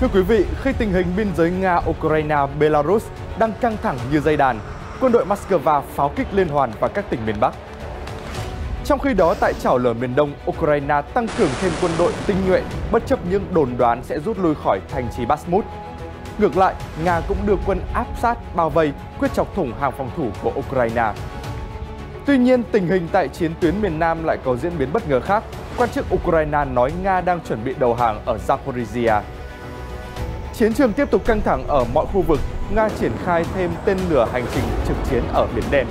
Thưa quý vị, khi tình hình biên giới Nga-Ukraine-Belarus đang căng thẳng như dây đàn, quân đội Moscow pháo kích liên hoàn vào các tỉnh miền Bắc. Trong khi đó, tại chảo lở miền đông, Ukraine tăng cường thêm quân đội tinh nhuệ bất chấp những đồn đoán sẽ rút lui khỏi thành trì Basmut. Ngược lại, Nga cũng đưa quân áp sát, bao vây, quyết chọc thủng hàng phòng thủ của Ukraine. Tuy nhiên, tình hình tại chiến tuyến miền Nam lại có diễn biến bất ngờ khác. Quan chức Ukraine nói Nga đang chuẩn bị đầu hàng ở Zaporizhia. Chiến trường tiếp tục căng thẳng ở mọi khu vực, Nga triển khai thêm tên lửa hành trình trực chiến ở Biển Đen.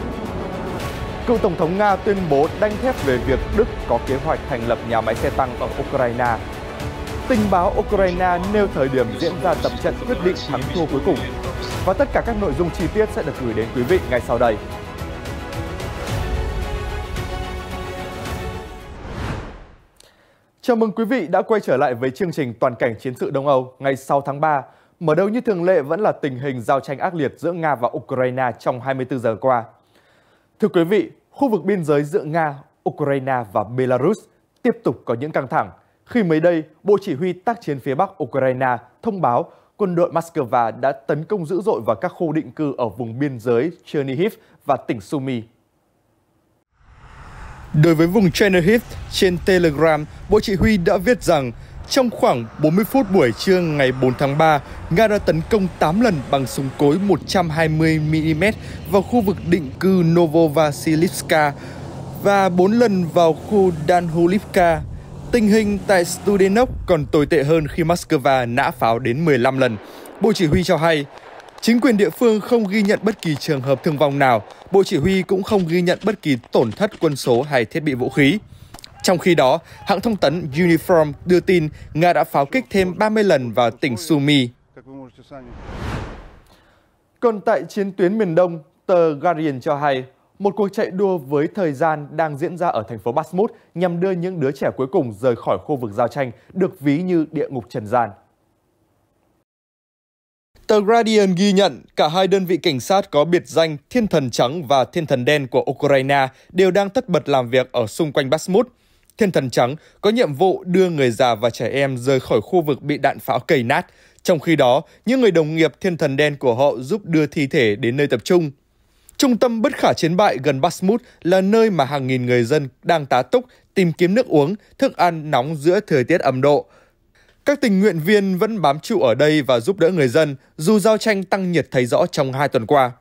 Cựu Tổng thống Nga tuyên bố đanh thép về việc Đức có kế hoạch thành lập nhà máy xe tăng ở Ukraine. Tình báo Ukraine nêu thời điểm diễn ra tập trận quyết định thắng thua cuối cùng. Và tất cả các nội dung chi tiết sẽ được gửi đến quý vị ngay sau đây. Chào mừng quý vị đã quay trở lại với chương trình Toàn cảnh chiến sự Đông Âu ngày 6 tháng 3. Mở đầu như thường lệ vẫn là tình hình giao tranh ác liệt giữa Nga và Ukraine trong 24 giờ qua. Thưa quý vị, khu vực biên giới giữa Nga, Ukraine và Belarus tiếp tục có những căng thẳng khi mới đây Bộ Chỉ huy tác chiến phía Bắc Ukraine thông báo quân đội Moscow đã tấn công dữ dội vào các khu định cư ở vùng biên giới Chernihiv và tỉnh Sumy Đối với vùng Chernihiv trên Telegram, Bộ Chỉ huy đã viết rằng trong khoảng 40 phút buổi trưa ngày 4 tháng 3, Nga đã tấn công 8 lần bằng súng cối 120mm vào khu vực định cư Novovasilivka và 4 lần vào khu Danhulivka. Tình hình tại Studenok còn tồi tệ hơn khi Moscow nã pháo đến 15 lần. Bộ chỉ huy cho hay, Chính quyền địa phương không ghi nhận bất kỳ trường hợp thương vong nào, Bộ Chỉ huy cũng không ghi nhận bất kỳ tổn thất quân số hay thiết bị vũ khí. Trong khi đó, hãng thông tấn Uniform đưa tin Nga đã pháo kích thêm 30 lần vào tỉnh Sumy. Còn tại chiến tuyến miền đông, tờ Guardian cho hay một cuộc chạy đua với thời gian đang diễn ra ở thành phố Basmut nhằm đưa những đứa trẻ cuối cùng rời khỏi khu vực giao tranh được ví như địa ngục trần gian. Tờ Guardian ghi nhận cả hai đơn vị cảnh sát có biệt danh Thiên thần trắng và Thiên thần đen của Ukraine đều đang tất bật làm việc ở xung quanh Bakhmut. Thiên thần trắng có nhiệm vụ đưa người già và trẻ em rời khỏi khu vực bị đạn pháo cầy nát. Trong khi đó, những người đồng nghiệp thiên thần đen của họ giúp đưa thi thể đến nơi tập trung. Trung tâm bất khả chiến bại gần Bakhmut là nơi mà hàng nghìn người dân đang tá túc tìm kiếm nước uống, thức ăn nóng giữa thời tiết ẩm độ – các tình nguyện viên vẫn bám trụ ở đây và giúp đỡ người dân, dù giao tranh tăng nhiệt thấy rõ trong hai tuần qua.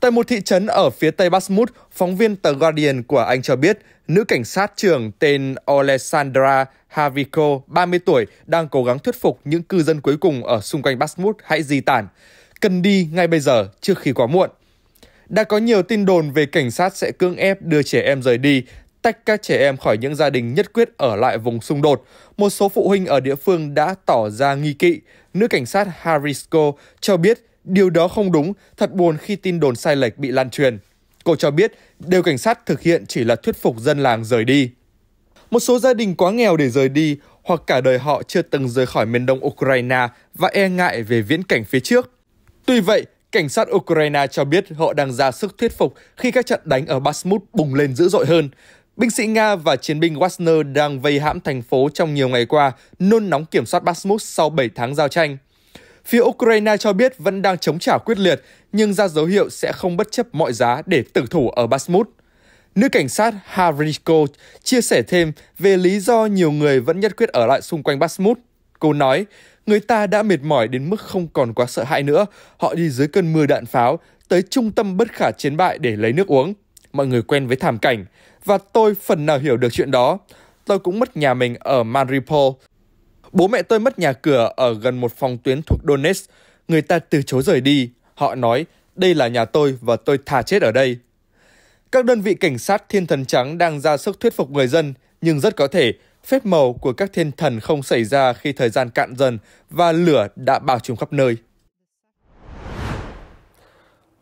Tại một thị trấn ở phía tây Basmut, phóng viên tờ Guardian của Anh cho biết, nữ cảnh sát trưởng tên Alessandra Haviko, 30 tuổi, đang cố gắng thuyết phục những cư dân cuối cùng ở xung quanh Basmut hãy di tản. Cần đi ngay bây giờ, trước khi quá muộn. Đã có nhiều tin đồn về cảnh sát sẽ cưỡng ép đưa trẻ em rời đi tách các trẻ em khỏi những gia đình nhất quyết ở lại vùng xung đột, một số phụ huynh ở địa phương đã tỏ ra nghi kỵ. Nữ cảnh sát Harisco cho biết điều đó không đúng, thật buồn khi tin đồn sai lệch bị lan truyền. Cô cho biết điều cảnh sát thực hiện chỉ là thuyết phục dân làng rời đi. Một số gia đình quá nghèo để rời đi hoặc cả đời họ chưa từng rời khỏi miền đông Ukraine và e ngại về viễn cảnh phía trước. Tuy vậy, cảnh sát Ukraine cho biết họ đang ra sức thuyết phục khi các trận đánh ở Basmut bùng lên dữ dội hơn. Binh sĩ Nga và chiến binh Wagner đang vây hãm thành phố trong nhiều ngày qua, nôn nóng kiểm soát Bakhmut sau 7 tháng giao tranh. Phía Ukraine cho biết vẫn đang chống trả quyết liệt, nhưng ra dấu hiệu sẽ không bất chấp mọi giá để tử thủ ở Bakhmut. Nữ cảnh sát Havriko chia sẻ thêm về lý do nhiều người vẫn nhất quyết ở lại xung quanh Bakhmut. Cô nói, người ta đã mệt mỏi đến mức không còn quá sợ hãi nữa, họ đi dưới cơn mưa đạn pháo, tới trung tâm bất khả chiến bại để lấy nước uống. Mọi người quen với thảm cảnh, và tôi phần nào hiểu được chuyện đó. Tôi cũng mất nhà mình ở Mariupol. Bố mẹ tôi mất nhà cửa ở gần một phòng tuyến thuộc Donetsk. Người ta từ chối rời đi. Họ nói, đây là nhà tôi và tôi thà chết ở đây. Các đơn vị cảnh sát thiên thần trắng đang ra sức thuyết phục người dân, nhưng rất có thể phép màu của các thiên thần không xảy ra khi thời gian cạn dần và lửa đã bao trùm khắp nơi.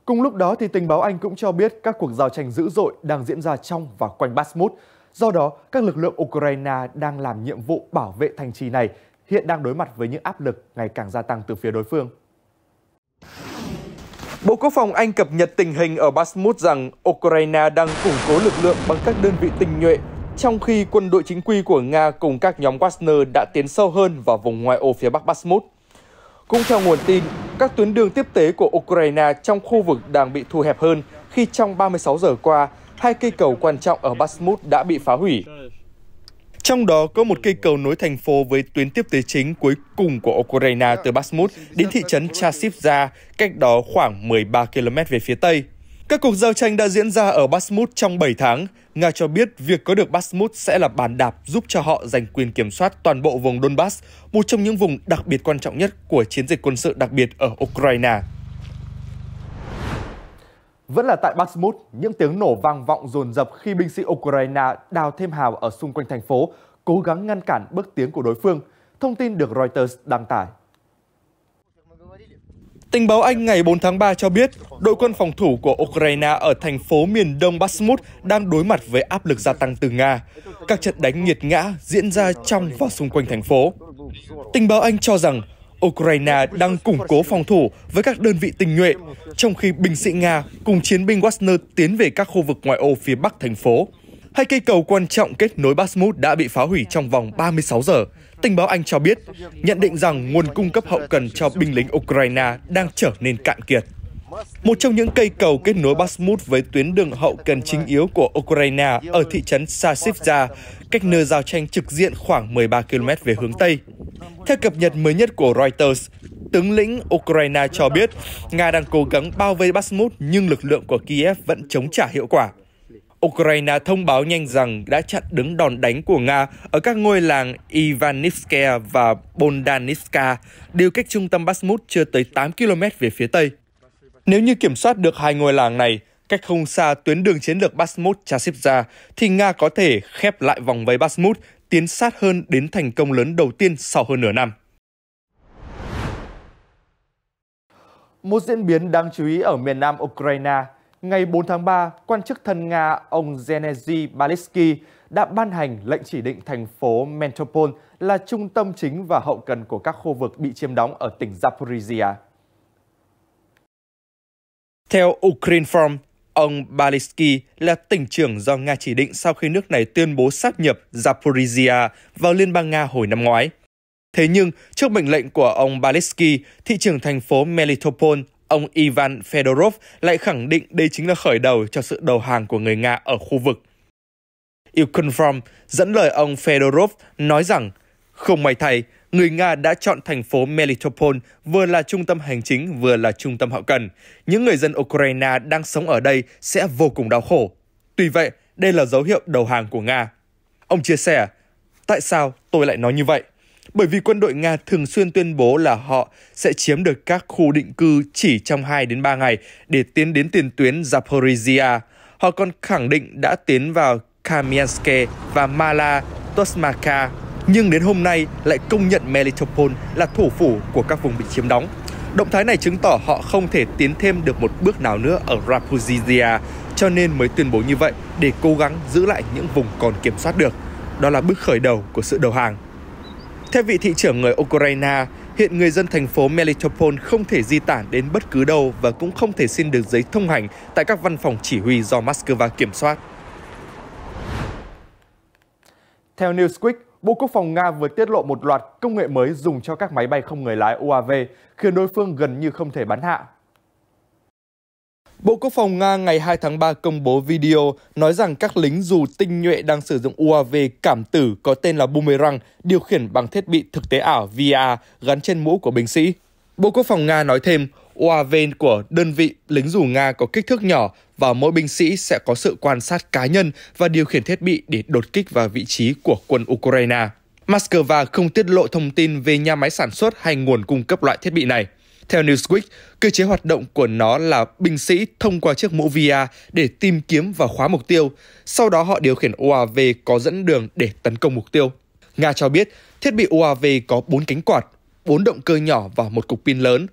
Cùng lúc đó, thì tình báo Anh cũng cho biết các cuộc giao tranh dữ dội đang diễn ra trong và quanh Bakhmut. Do đó, các lực lượng Ukraine đang làm nhiệm vụ bảo vệ thành trì này hiện đang đối mặt với những áp lực ngày càng gia tăng từ phía đối phương. Bộ Quốc phòng Anh cập nhật tình hình ở Bakhmut rằng Ukraine đang củng cố lực lượng bằng các đơn vị tinh nhuệ, trong khi quân đội chính quy của Nga cùng các nhóm Wagner đã tiến sâu hơn vào vùng ngoại ô phía bắc Bakhmut. Cũng theo nguồn tin, các tuyến đường tiếp tế của Ukraine trong khu vực đang bị thu hẹp hơn khi trong 36 giờ qua, hai cây cầu quan trọng ở Basmut đã bị phá hủy. Trong đó có một cây cầu nối thành phố với tuyến tiếp tế chính cuối cùng của Ukraine từ Basmut đến thị trấn Chasivza, cách đó khoảng 13 km về phía tây. Các cuộc giao tranh đã diễn ra ở Bakhmut trong 7 tháng. Nga cho biết việc có được Bakhmut sẽ là bàn đạp giúp cho họ giành quyền kiểm soát toàn bộ vùng Donbass, một trong những vùng đặc biệt quan trọng nhất của chiến dịch quân sự đặc biệt ở Ukraine. Vẫn là tại Bakhmut, những tiếng nổ vang vọng dồn dập khi binh sĩ Ukraine đào thêm hào ở xung quanh thành phố, cố gắng ngăn cản bước tiến của đối phương, thông tin được Reuters đăng tải. Tình báo Anh ngày 4 tháng 3 cho biết, đội quân phòng thủ của Ukraine ở thành phố miền đông Bakhmut đang đối mặt với áp lực gia tăng từ Nga. Các trận đánh nghiệt ngã diễn ra trong và xung quanh thành phố. Tình báo Anh cho rằng Ukraine đang củng cố phòng thủ với các đơn vị tình nhuệ, trong khi binh sĩ Nga cùng chiến binh Wagner tiến về các khu vực ngoại ô phía bắc thành phố. Hai cây cầu quan trọng kết nối Bakhmut đã bị phá hủy trong vòng 36 giờ. Tình báo Anh cho biết, nhận định rằng nguồn cung cấp hậu cần cho binh lính Ukraine đang trở nên cạn kiệt. Một trong những cây cầu kết nối Basmut với tuyến đường hậu cần chính yếu của Ukraine ở thị trấn Sasivda, cách nơi giao tranh trực diện khoảng 13 km về hướng Tây. Theo cập nhật mới nhất của Reuters, tướng lĩnh Ukraine cho biết Nga đang cố gắng bao vây Basmut nhưng lực lượng của Kiev vẫn chống trả hiệu quả. Ukraine thông báo nhanh rằng đã chặn đứng đòn đánh của Nga ở các ngôi làng Ivanivskaya và Bondanivka, điều cách trung tâm Bakhmut chưa tới 8 km về phía tây. Nếu như kiểm soát được hai ngôi làng này, cách không xa tuyến đường chiến lược Bakhmut Chasivza, thì Nga có thể khép lại vòng vây Bakhmut tiến sát hơn đến thành công lớn đầu tiên sau hơn nửa năm. Một diễn biến đáng chú ý ở miền nam Ukraine – ngày 4 tháng 3, quan chức thân Nga ông Zelensky Balitsky đã ban hành lệnh chỉ định thành phố Metropol là trung tâm chính và hậu cần của các khu vực bị chiếm đóng ở tỉnh Zaporizhia. Theo Ukraine Farm, ông Balitsky là tỉnh trưởng do Nga chỉ định sau khi nước này tuyên bố sáp nhập Zaporizhia vào Liên bang Nga hồi năm ngoái. Thế nhưng, trước mệnh lệnh của ông Balitsky, thị trưởng thành phố Melitopol ông Ivan Fedorov lại khẳng định đây chính là khởi đầu cho sự đầu hàng của người Nga ở khu vực. Ilkonform dẫn lời ông Fedorov nói rằng, không may thay, người Nga đã chọn thành phố Melitopol vừa là trung tâm hành chính vừa là trung tâm hậu cần. Những người dân Ukraine đang sống ở đây sẽ vô cùng đau khổ. Tuy vậy, đây là dấu hiệu đầu hàng của Nga. Ông chia sẻ, tại sao tôi lại nói như vậy? bởi vì quân đội Nga thường xuyên tuyên bố là họ sẽ chiếm được các khu định cư chỉ trong 2 đến 3 ngày để tiến đến tiền tuyến Zaporizhia. Họ còn khẳng định đã tiến vào Kamiansk và Mala Tosmaka, nhưng đến hôm nay lại công nhận Melitopol là thủ phủ của các vùng bị chiếm đóng. Động thái này chứng tỏ họ không thể tiến thêm được một bước nào nữa ở Zaporizhia, cho nên mới tuyên bố như vậy để cố gắng giữ lại những vùng còn kiểm soát được. Đó là bước khởi đầu của sự đầu hàng theo vị thị trưởng người Ukraine, hiện người dân thành phố Melitopol không thể di tản đến bất cứ đâu và cũng không thể xin được giấy thông hành tại các văn phòng chỉ huy do Moscow kiểm soát. Theo Newsweek, Bộ Quốc phòng Nga vừa tiết lộ một loạt công nghệ mới dùng cho các máy bay không người lái UAV, khiến đối phương gần như không thể bắn hạ Bộ Quốc phòng Nga ngày 2 tháng 3 công bố video nói rằng các lính dù tinh nhuệ đang sử dụng UAV cảm tử có tên là Boomerang điều khiển bằng thiết bị thực tế ảo VR gắn trên mũ của binh sĩ. Bộ Quốc phòng Nga nói thêm, UAV của đơn vị lính dù Nga có kích thước nhỏ và mỗi binh sĩ sẽ có sự quan sát cá nhân và điều khiển thiết bị để đột kích vào vị trí của quân Ukraine. Moscow không tiết lộ thông tin về nhà máy sản xuất hay nguồn cung cấp loại thiết bị này. Theo Newsweek, cơ chế hoạt động của nó là binh sĩ thông qua chiếc mũ VR để tìm kiếm và khóa mục tiêu, sau đó họ điều khiển UAV có dẫn đường để tấn công mục tiêu. Nga cho biết thiết bị UAV có 4 cánh quạt, 4 động cơ nhỏ và một cục pin lớn.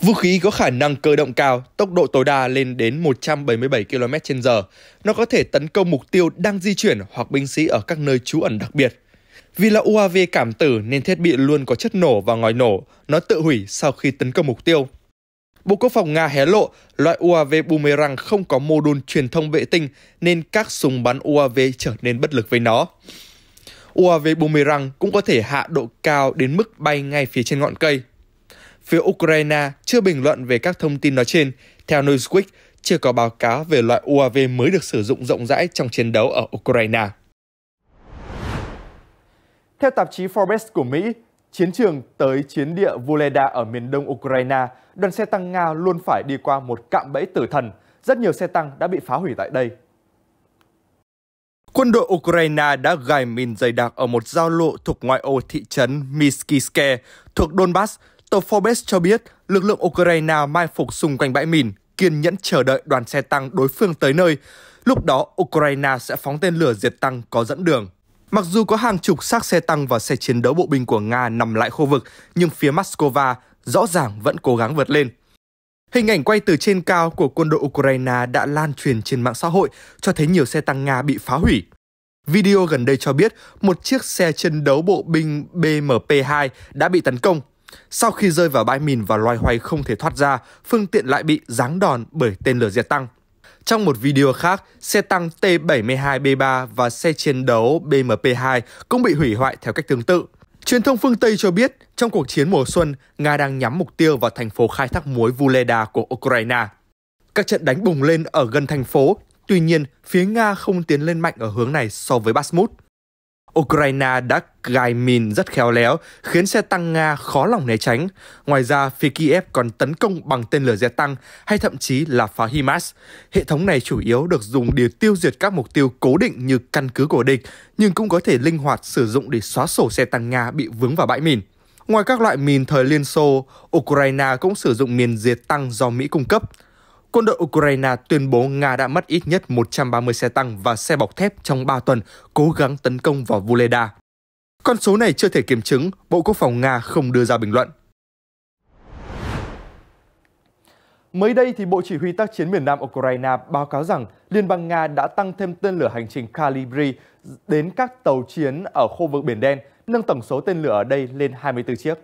Vũ khí có khả năng cơ động cao, tốc độ tối đa lên đến 177 km/h. Nó có thể tấn công mục tiêu đang di chuyển hoặc binh sĩ ở các nơi trú ẩn đặc biệt. Vì là UAV cảm tử nên thiết bị luôn có chất nổ và ngòi nổ, nó tự hủy sau khi tấn công mục tiêu. Bộ Quốc phòng Nga hé lộ loại UAV Boomerang không có mô đun truyền thông vệ tinh nên các súng bắn UAV trở nên bất lực với nó. UAV Boomerang cũng có thể hạ độ cao đến mức bay ngay phía trên ngọn cây. Phía Ukraine chưa bình luận về các thông tin nói trên. Theo Newsweek, chưa có báo cáo về loại UAV mới được sử dụng rộng rãi trong chiến đấu ở Ukraine. Theo tạp chí Forbes của Mỹ, chiến trường tới chiến địa Voleda ở miền đông Ukraine, đoàn xe tăng Nga luôn phải đi qua một cạm bẫy tử thần. Rất nhiều xe tăng đã bị phá hủy tại đây. Quân đội Ukraine đã gài mìn dày đặc ở một giao lộ thuộc ngoại ô thị trấn Miskiske, thuộc Donbass. Tờ Forbes cho biết lực lượng Ukraine mai phục xung quanh bãi mìn, kiên nhẫn chờ đợi đoàn xe tăng đối phương tới nơi. Lúc đó, Ukraine sẽ phóng tên lửa diệt tăng có dẫn đường. Mặc dù có hàng chục xác xe tăng và xe chiến đấu bộ binh của Nga nằm lại khu vực, nhưng phía Moscow rõ ràng vẫn cố gắng vượt lên. Hình ảnh quay từ trên cao của quân đội Ukraine đã lan truyền trên mạng xã hội, cho thấy nhiều xe tăng Nga bị phá hủy. Video gần đây cho biết một chiếc xe chiến đấu bộ binh BMP-2 đã bị tấn công. Sau khi rơi vào bãi mìn và loay hoay không thể thoát ra, phương tiện lại bị giáng đòn bởi tên lửa diệt tăng. Trong một video khác, xe tăng T-72B3 và xe chiến đấu BMP-2 cũng bị hủy hoại theo cách tương tự. Truyền thông phương Tây cho biết, trong cuộc chiến mùa xuân, Nga đang nhắm mục tiêu vào thành phố khai thác muối Vuleda của Ukraine. Các trận đánh bùng lên ở gần thành phố, tuy nhiên phía Nga không tiến lên mạnh ở hướng này so với Basmut. Ukraine đã gài mìn rất khéo léo, khiến xe tăng Nga khó lòng né tránh. Ngoài ra, phía Kiev còn tấn công bằng tên lửa dẹp tăng hay thậm chí là phá HIMARS. Hệ thống này chủ yếu được dùng để tiêu diệt các mục tiêu cố định như căn cứ của địch, nhưng cũng có thể linh hoạt sử dụng để xóa sổ xe tăng Nga bị vướng vào bãi mìn. Ngoài các loại mìn thời Liên Xô, Ukraine cũng sử dụng mìn diệt tăng do Mỹ cung cấp quân đội Ukraine tuyên bố Nga đã mất ít nhất 130 xe tăng và xe bọc thép trong 3 tuần cố gắng tấn công vào Voleda. Con số này chưa thể kiểm chứng, Bộ Quốc phòng Nga không đưa ra bình luận. Mới đây, thì Bộ Chỉ huy tác chiến miền Nam Ukraine báo cáo rằng Liên bang Nga đã tăng thêm tên lửa hành trình Calibri đến các tàu chiến ở khu vực Biển Đen, nâng tổng số tên lửa ở đây lên 24 chiếc.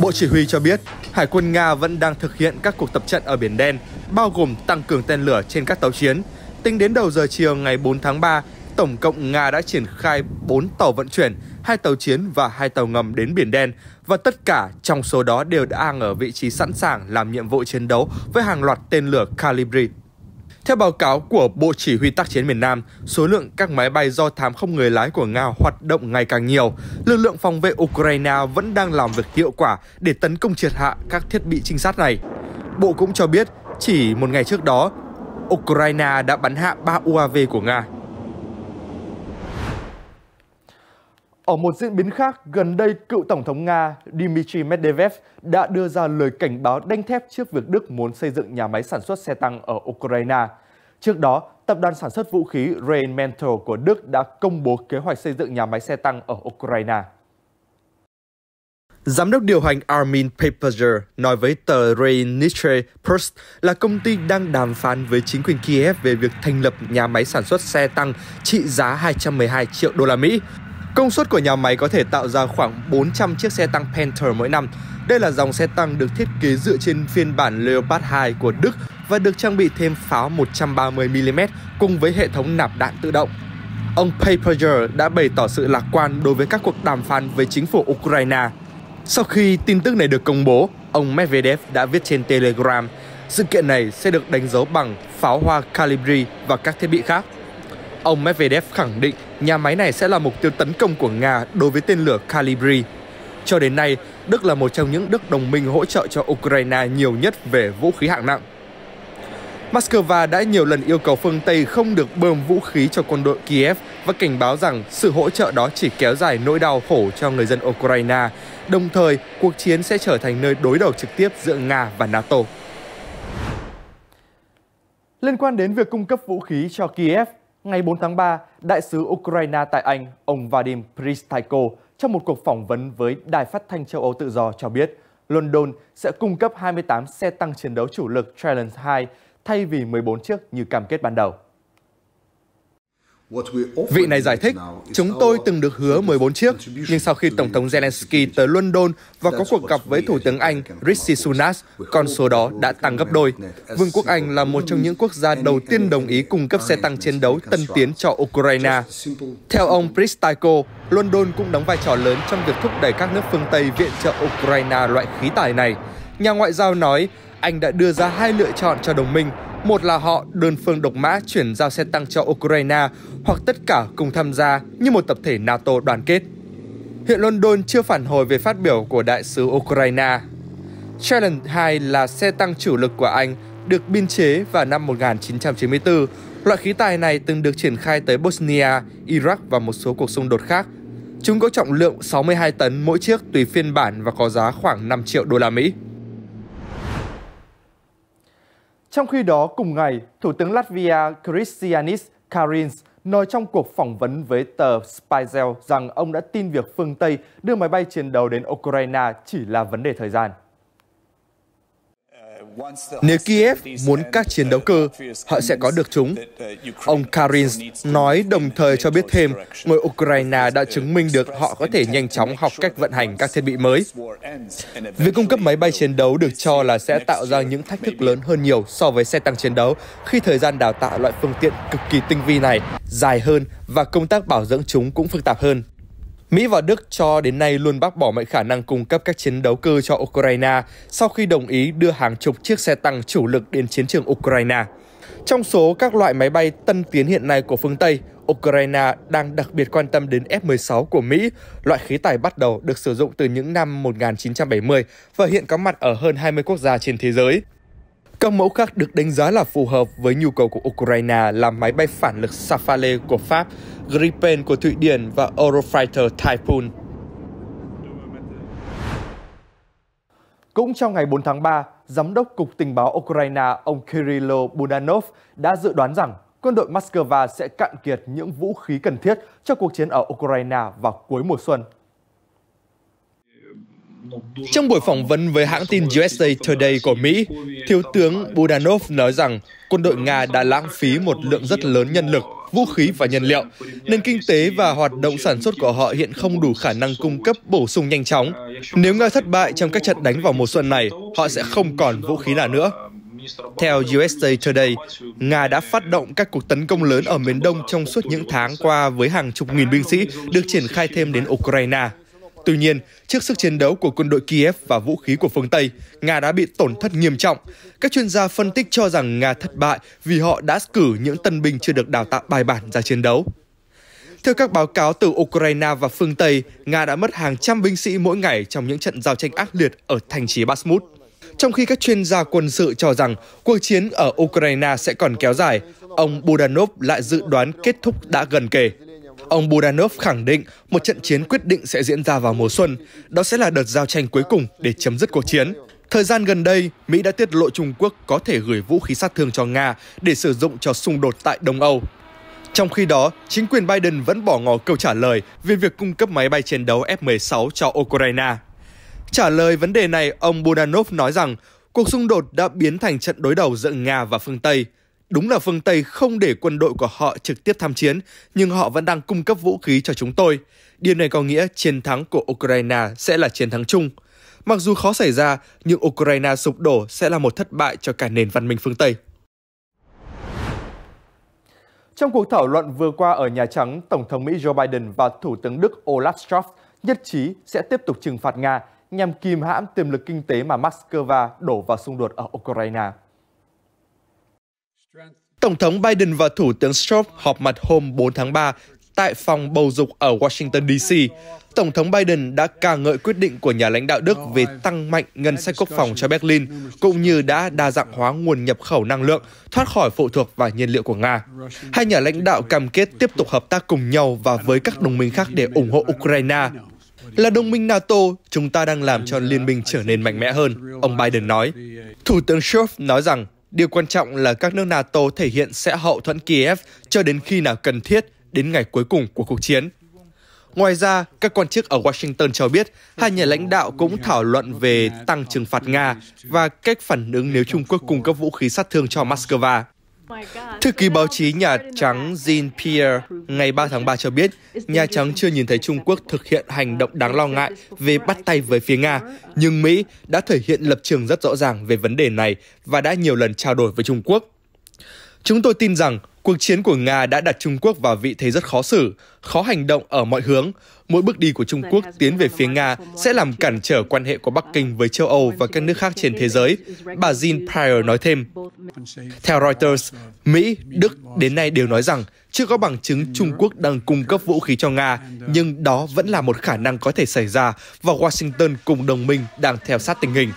Bộ Chỉ huy cho biết, Hải quân Nga vẫn đang thực hiện các cuộc tập trận ở Biển Đen, bao gồm tăng cường tên lửa trên các tàu chiến. Tính đến đầu giờ chiều ngày 4 tháng 3, tổng cộng Nga đã triển khai 4 tàu vận chuyển, 2 tàu chiến và 2 tàu ngầm đến Biển Đen, và tất cả trong số đó đều đang ở vị trí sẵn sàng làm nhiệm vụ chiến đấu với hàng loạt tên lửa Calibri theo báo cáo của Bộ Chỉ huy tác chiến miền Nam, số lượng các máy bay do thám không người lái của Nga hoạt động ngày càng nhiều. Lực lượng phòng vệ Ukraine vẫn đang làm việc hiệu quả để tấn công triệt hạ các thiết bị trinh sát này. Bộ cũng cho biết, chỉ một ngày trước đó, Ukraine đã bắn hạ 3 UAV của Nga. Ở một diễn biến khác, gần đây cựu Tổng thống Nga Dmitry Medvedev đã đưa ra lời cảnh báo đanh thép trước việc Đức muốn xây dựng nhà máy sản xuất xe tăng ở Ukraine. Trước đó, tập đoàn sản xuất vũ khí Rheinmetall của Đức đã công bố kế hoạch xây dựng nhà máy xe tăng ở Ukraine. Giám đốc điều hành Armin Papager nói với tờ Rheinische Post là công ty đang đàm phán với chính quyền Kiev về việc thành lập nhà máy sản xuất xe tăng trị giá 212 triệu đô la Mỹ. Công suất của nhà máy có thể tạo ra khoảng 400 chiếc xe tăng Panther mỗi năm. Đây là dòng xe tăng được thiết kế dựa trên phiên bản Leopard 2 của Đức và được trang bị thêm pháo 130mm cùng với hệ thống nạp đạn tự động. Ông Paperger đã bày tỏ sự lạc quan đối với các cuộc đàm phán với chính phủ Ukraine. Sau khi tin tức này được công bố, ông Medvedev đã viết trên Telegram, sự kiện này sẽ được đánh dấu bằng pháo hoa Calibri và các thiết bị khác Ông Medvedev khẳng định nhà máy này sẽ là mục tiêu tấn công của Nga đối với tên lửa Calibri. Cho đến nay, Đức là một trong những nước đồng minh hỗ trợ cho Ukraine nhiều nhất về vũ khí hạng nặng. Moscow đã nhiều lần yêu cầu phương Tây không được bơm vũ khí cho quân đội Kiev và cảnh báo rằng sự hỗ trợ đó chỉ kéo dài nỗi đau khổ cho người dân Ukraine, đồng thời cuộc chiến sẽ trở thành nơi đối đầu trực tiếp giữa Nga và NATO. Liên quan đến việc cung cấp vũ khí cho Kiev, Ngày 4 tháng 3, đại sứ Ukraine tại Anh, ông Vadim Pristaiko, trong một cuộc phỏng vấn với Đài phát thanh châu Âu tự do cho biết, London sẽ cung cấp 28 xe tăng chiến đấu chủ lực Challenge 2 thay vì 14 chiếc như cam kết ban đầu. Vị này giải thích, chúng tôi từng được hứa 14 chiếc, nhưng sau khi Tổng thống Zelensky tới London và có cuộc gặp với Thủ tướng Anh Rishi Sunak, con số đó đã tăng gấp đôi. Vương quốc Anh là một trong những quốc gia đầu tiên đồng ý cung cấp xe tăng chiến đấu tân tiến cho Ukraine. Theo ông Pristaiko, London cũng đóng vai trò lớn trong việc thúc đẩy các nước phương Tây viện trợ Ukraine loại khí tài này. Nhà ngoại giao nói, Anh đã đưa ra hai lựa chọn cho đồng minh một là họ đơn phương độc mã chuyển giao xe tăng cho Ukraine hoặc tất cả cùng tham gia như một tập thể NATO đoàn kết. Hiện London chưa phản hồi về phát biểu của đại sứ Ukraine. Challenge 2 là xe tăng chủ lực của Anh được biên chế vào năm 1994. Loại khí tài này từng được triển khai tới Bosnia, Iraq và một số cuộc xung đột khác. Chúng có trọng lượng 62 tấn mỗi chiếc tùy phiên bản và có giá khoảng 5 triệu đô la Mỹ. Trong khi đó, cùng ngày, Thủ tướng Latvia Kristianis Karins nói trong cuộc phỏng vấn với tờ Spiegel rằng ông đã tin việc phương Tây đưa máy bay chiến đấu đến Ukraine chỉ là vấn đề thời gian. Nếu Kiev muốn các chiến đấu cơ, họ sẽ có được chúng. Ông Karins nói đồng thời cho biết thêm, người Ukraine đã chứng minh được họ có thể nhanh chóng học cách vận hành các thiết bị mới. Việc cung cấp máy bay chiến đấu được cho là sẽ tạo ra những thách thức lớn hơn nhiều so với xe tăng chiến đấu khi thời gian đào tạo loại phương tiện cực kỳ tinh vi này dài hơn và công tác bảo dưỡng chúng cũng phức tạp hơn. Mỹ và Đức cho đến nay luôn bác bỏ mọi khả năng cung cấp các chiến đấu cơ cho Ukraine sau khi đồng ý đưa hàng chục chiếc xe tăng chủ lực đến chiến trường Ukraine. Trong số các loại máy bay tân tiến hiện nay của phương Tây, Ukraine đang đặc biệt quan tâm đến F-16 của Mỹ, loại khí tài bắt đầu được sử dụng từ những năm 1970 và hiện có mặt ở hơn 20 quốc gia trên thế giới. Các mẫu khác được đánh giá là phù hợp với nhu cầu của Ukraine là máy bay phản lực Safale của Pháp, Gripen của Thụy Điển và Eurofighter Typhoon. Cũng trong ngày 4 tháng 3, Giám đốc Cục Tình báo Ukraine ông Kirilo Budanov đã dự đoán rằng quân đội Moscow sẽ cạn kiệt những vũ khí cần thiết cho cuộc chiến ở Ukraine vào cuối mùa xuân trong buổi phỏng vấn với hãng tin USA Today của Mỹ, Thiếu tướng Budanov nói rằng quân đội Nga đã lãng phí một lượng rất lớn nhân lực, vũ khí và nhân liệu. Nền kinh tế và hoạt động sản xuất của họ hiện không đủ khả năng cung cấp bổ sung nhanh chóng. Nếu Nga thất bại trong các trận đánh vào mùa xuân này, họ sẽ không còn vũ khí nào nữa. Theo USA Today, Nga đã phát động các cuộc tấn công lớn ở miền Đông trong suốt những tháng qua với hàng chục nghìn binh sĩ được triển khai thêm đến Ukraine. Tuy nhiên, trước sức chiến đấu của quân đội Kiev và vũ khí của phương Tây, Nga đã bị tổn thất nghiêm trọng. Các chuyên gia phân tích cho rằng Nga thất bại vì họ đã cử những tân binh chưa được đào tạo bài bản ra chiến đấu. Theo các báo cáo từ Ukraine và phương Tây, Nga đã mất hàng trăm binh sĩ mỗi ngày trong những trận giao tranh ác liệt ở thành trì Bakhmut. Trong khi các chuyên gia quân sự cho rằng cuộc chiến ở Ukraine sẽ còn kéo dài, ông Budanov lại dự đoán kết thúc đã gần kề. Ông Budanov khẳng định một trận chiến quyết định sẽ diễn ra vào mùa xuân. Đó sẽ là đợt giao tranh cuối cùng để chấm dứt cuộc chiến. Thời gian gần đây, Mỹ đã tiết lộ Trung Quốc có thể gửi vũ khí sát thương cho Nga để sử dụng cho xung đột tại Đông Âu. Trong khi đó, chính quyền Biden vẫn bỏ ngỏ câu trả lời về việc cung cấp máy bay chiến đấu F-16 cho Ukraine. Trả lời vấn đề này, ông Budanov nói rằng cuộc xung đột đã biến thành trận đối đầu giữa Nga và phương Tây – Đúng là phương Tây không để quân đội của họ trực tiếp tham chiến, nhưng họ vẫn đang cung cấp vũ khí cho chúng tôi. Điều này có nghĩa chiến thắng của Ukraine sẽ là chiến thắng chung. Mặc dù khó xảy ra, nhưng Ukraine sụp đổ sẽ là một thất bại cho cả nền văn minh phương Tây. Trong cuộc thảo luận vừa qua ở Nhà Trắng, Tổng thống Mỹ Joe Biden và Thủ tướng Đức Olaf Scholz nhất trí sẽ tiếp tục trừng phạt Nga nhằm kìm hãm tiềm lực kinh tế mà Moscow đổ vào xung đột ở Ukraine. Tổng thống Biden và Thủ tướng Trump họp mặt hôm 4 tháng 3 tại phòng bầu dục ở Washington, D.C. Tổng thống Biden đã ca ngợi quyết định của nhà lãnh đạo Đức về tăng mạnh ngân sách quốc phòng cho Berlin, cũng như đã đa dạng hóa nguồn nhập khẩu năng lượng, thoát khỏi phụ thuộc vào nhiên liệu của Nga. Hai nhà lãnh đạo cam kết tiếp tục hợp tác cùng nhau và với các đồng minh khác để ủng hộ Ukraine. Là đồng minh NATO, chúng ta đang làm cho liên minh trở nên mạnh mẽ hơn, ông Biden nói. Thủ tướng Scholz nói rằng Điều quan trọng là các nước NATO thể hiện sẽ hậu thuẫn Kiev cho đến khi nào cần thiết, đến ngày cuối cùng của cuộc chiến. Ngoài ra, các quan chức ở Washington cho biết hai nhà lãnh đạo cũng thảo luận về tăng trừng phạt Nga và cách phản ứng nếu Trung Quốc cung cấp vũ khí sát thương cho Moscow. Thư ký báo chí Nhà Trắng Jean Pierre ngày 3 tháng 3 cho biết, Nhà Trắng chưa nhìn thấy Trung Quốc thực hiện hành động đáng lo ngại về bắt tay với phía Nga, nhưng Mỹ đã thể hiện lập trường rất rõ ràng về vấn đề này và đã nhiều lần trao đổi với Trung Quốc. Chúng tôi tin rằng Cuộc chiến của Nga đã đặt Trung Quốc vào vị thế rất khó xử, khó hành động ở mọi hướng. Mỗi bước đi của Trung Quốc tiến về phía Nga sẽ làm cản trở quan hệ của Bắc Kinh với châu Âu và các nước khác trên thế giới, bà Jean Pryor nói thêm. Theo Reuters, Mỹ, Đức đến nay đều nói rằng chưa có bằng chứng Trung Quốc đang cung cấp vũ khí cho Nga, nhưng đó vẫn là một khả năng có thể xảy ra và Washington cùng đồng minh đang theo sát tình hình.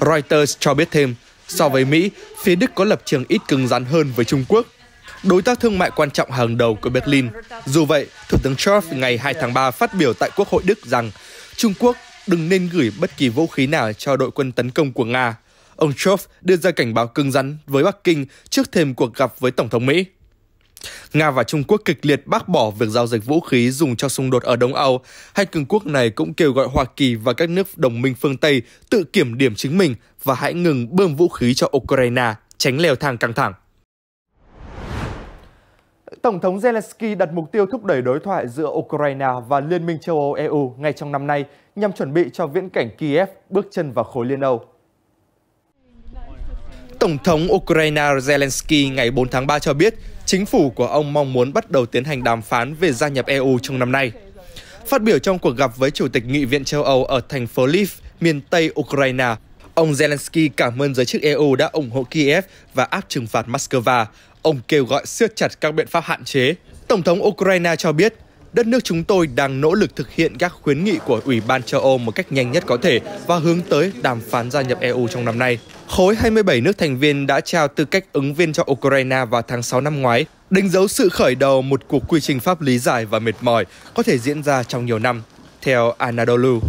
Reuters cho biết thêm, so với Mỹ, phía Đức có lập trường ít cứng rắn hơn với Trung Quốc đối tác thương mại quan trọng hàng đầu của Berlin. Dù vậy, Thủ tướng Scholz ngày 2 tháng 3 phát biểu tại Quốc hội Đức rằng Trung Quốc đừng nên gửi bất kỳ vũ khí nào cho đội quân tấn công của Nga. Ông Scholz đưa ra cảnh báo cứng rắn với Bắc Kinh trước thêm cuộc gặp với Tổng thống Mỹ. Nga và Trung Quốc kịch liệt bác bỏ việc giao dịch vũ khí dùng cho xung đột ở Đông Âu. Hai cường quốc này cũng kêu gọi Hoa Kỳ và các nước đồng minh phương Tây tự kiểm điểm chính mình và hãy ngừng bơm vũ khí cho Ukraine, tránh leo thang căng thẳng. Tổng thống Zelensky đặt mục tiêu thúc đẩy đối thoại giữa Ukraine và Liên minh châu Âu EU ngay trong năm nay nhằm chuẩn bị cho viễn cảnh Kiev bước chân vào khối Liên Âu. Tổng thống Ukraine Zelensky ngày 4 tháng 3 cho biết chính phủ của ông mong muốn bắt đầu tiến hành đàm phán về gia nhập EU trong năm nay. Phát biểu trong cuộc gặp với Chủ tịch Nghị viện châu Âu ở thành phố Lviv, miền Tây Ukraine, Ông Zelensky cảm ơn giới chức EU đã ủng hộ Kiev và áp trừng phạt Moscow. Ông kêu gọi siết chặt các biện pháp hạn chế. Tổng thống Ukraine cho biết, đất nước chúng tôi đang nỗ lực thực hiện các khuyến nghị của Ủy ban châu Âu một cách nhanh nhất có thể và hướng tới đàm phán gia nhập EU trong năm nay. Khối 27 nước thành viên đã trao tư cách ứng viên cho Ukraine vào tháng 6 năm ngoái, đánh dấu sự khởi đầu một cuộc quy trình pháp lý dài và mệt mỏi có thể diễn ra trong nhiều năm, theo Anadolu.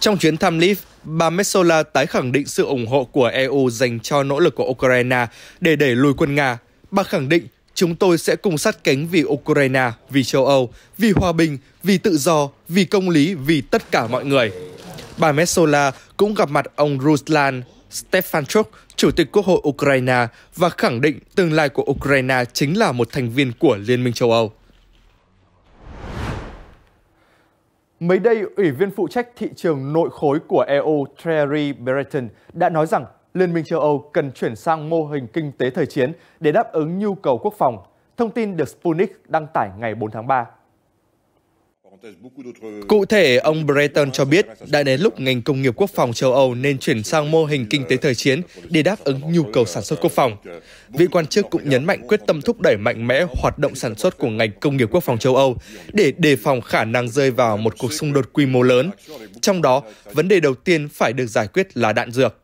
Trong chuyến thăm Lviv, bà Metsola tái khẳng định sự ủng hộ của EU dành cho nỗ lực của Ukraine để đẩy lùi quân Nga. Bà khẳng định chúng tôi sẽ cùng sát cánh vì Ukraine, vì châu Âu, vì hòa bình, vì tự do, vì công lý, vì tất cả mọi người. Bà Metsola cũng gặp mặt ông Ruslan Stefanchuk, Chủ tịch Quốc hội Ukraine, và khẳng định tương lai của Ukraine chính là một thành viên của Liên minh châu Âu. Mới đây, Ủy viên phụ trách thị trường nội khối của EU Thierry Breton đã nói rằng Liên minh châu Âu cần chuyển sang mô hình kinh tế thời chiến để đáp ứng nhu cầu quốc phòng. Thông tin được Sputnik đăng tải ngày 4 tháng 3. Cụ thể, ông Breton cho biết đã đến lúc ngành công nghiệp quốc phòng châu Âu nên chuyển sang mô hình kinh tế thời chiến để đáp ứng nhu cầu sản xuất quốc phòng. Vị quan chức cũng nhấn mạnh quyết tâm thúc đẩy mạnh mẽ hoạt động sản xuất của ngành công nghiệp quốc phòng châu Âu để đề phòng khả năng rơi vào một cuộc xung đột quy mô lớn. Trong đó, vấn đề đầu tiên phải được giải quyết là đạn dược.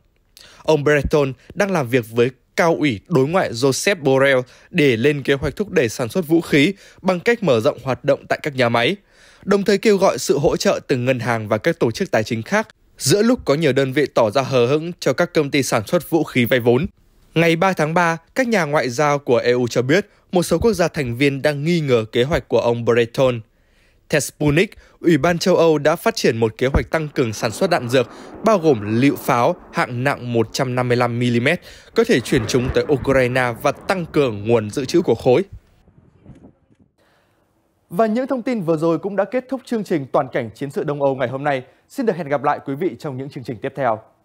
Ông Breton đang làm việc với cao ủy đối ngoại Joseph Borrell để lên kế hoạch thúc đẩy sản xuất vũ khí bằng cách mở rộng hoạt động tại các nhà máy – đồng thời kêu gọi sự hỗ trợ từ ngân hàng và các tổ chức tài chính khác giữa lúc có nhiều đơn vị tỏ ra hờ hững cho các công ty sản xuất vũ khí vay vốn. Ngày 3 tháng 3, các nhà ngoại giao của EU cho biết một số quốc gia thành viên đang nghi ngờ kế hoạch của ông Breton. Theo Sputnik, Ủy ban châu Âu đã phát triển một kế hoạch tăng cường sản xuất đạn dược, bao gồm lựu pháo hạng nặng 155mm, có thể chuyển chúng tới Ukraine và tăng cường nguồn dự trữ của khối. Và những thông tin vừa rồi cũng đã kết thúc chương trình Toàn cảnh chiến sự Đông Âu ngày hôm nay. Xin được hẹn gặp lại quý vị trong những chương trình tiếp theo.